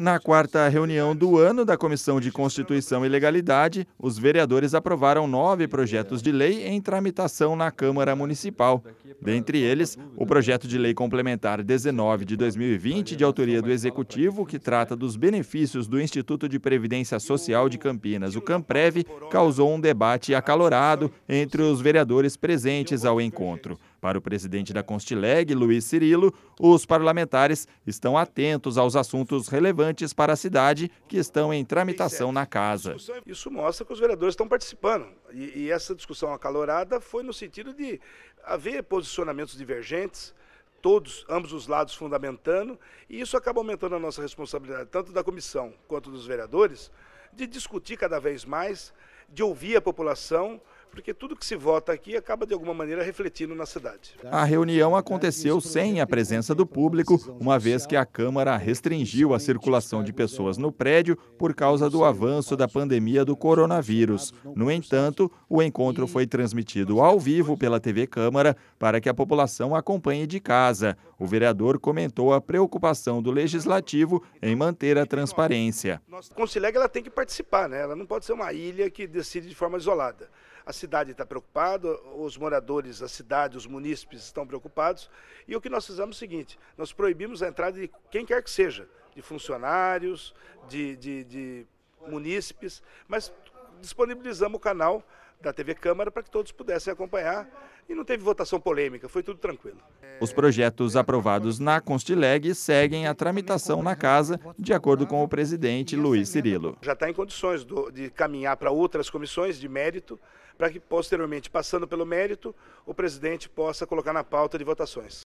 Na quarta reunião do ano da Comissão de Constituição e Legalidade, os vereadores aprovaram nove projetos de lei em tramitação na Câmara Municipal. Dentre eles, o projeto de lei complementar 19 de 2020, de autoria do Executivo, que trata dos benefícios do Instituto de Previdência Social de Campinas, o CAMPREV, causou um debate acalorado entre os vereadores presentes ao encontro. Para o presidente da Constileg, Luiz Cirilo, os parlamentares estão atentos aos assuntos relevantes para a cidade que estão em tramitação na casa. É- isso mostra que os vereadores estão participando. E, e essa discussão acalorada foi no sentido de haver posicionamentos divergentes, todos, ambos os lados fundamentando, e isso acaba aumentando a nossa responsabilidade, tanto da comissão quanto dos vereadores, de discutir cada vez mais, de ouvir a população porque tudo que se vota aqui acaba de alguma maneira refletindo na cidade. A reunião aconteceu sem a presença do público, uma vez que a Câmara restringiu a circulação de pessoas no prédio por causa do avanço da pandemia do coronavírus. No entanto, o encontro foi transmitido ao vivo pela TV Câmara para que a população acompanhe de casa. O vereador comentou a preocupação do legislativo em manter a transparência. Nossa, a Concileg ela tem que participar, né? Ela não pode ser uma ilha que decide de forma isolada. A cidade está preocupada, os moradores a cidade, os munícipes estão preocupados. E o que nós fizemos é o seguinte: nós proibimos a entrada de quem quer que seja, de funcionários, de, de, de munícipes, mas disponibilizamos o canal da TV Câmara para que todos pudessem acompanhar e não teve votação polêmica, foi tudo tranquilo. Os projetos aprovados na Constileg seguem a tramitação na casa, de acordo com o presidente Luiz Cirilo. Já está em condições do, de caminhar para outras comissões de mérito, para que posteriormente, passando pelo mérito, o presidente possa colocar na pauta de votações.